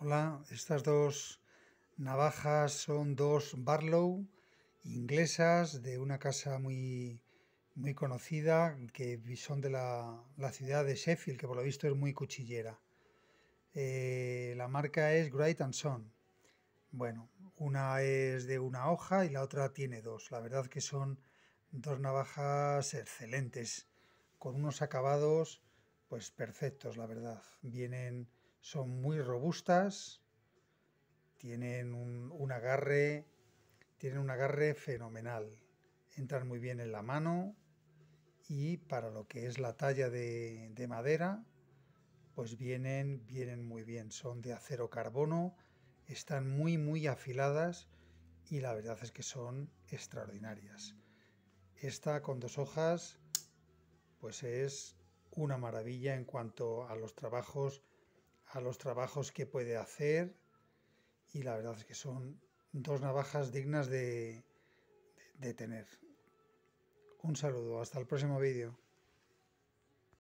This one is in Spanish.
Hola, estas dos navajas son dos Barlow inglesas de una casa muy, muy conocida que son de la, ciudad de Sheffield, que por lo visto es muy cuchillera. Eh, la marca es Great and Son. Bueno, una es de una hoja y la otra tiene dos. La verdad que son dos navajas excelentes, con unos acabados pues perfectos, la verdad. Vienen son muy robustas, tienen un, agarre, tienen un agarre fenomenal, entran muy bien en la mano y para lo que es la talla de, madera, pues vienen, vienen muy bien, son de acero carbono, están muy muy afiladas y la verdad es que son extraordinarias. Esta con dos hojas pues es una maravilla en cuanto a los trabajos a los trabajos que puede hacer y la verdad es que son dos navajas dignas de, de, tener. Un saludo, hasta el próximo vídeo.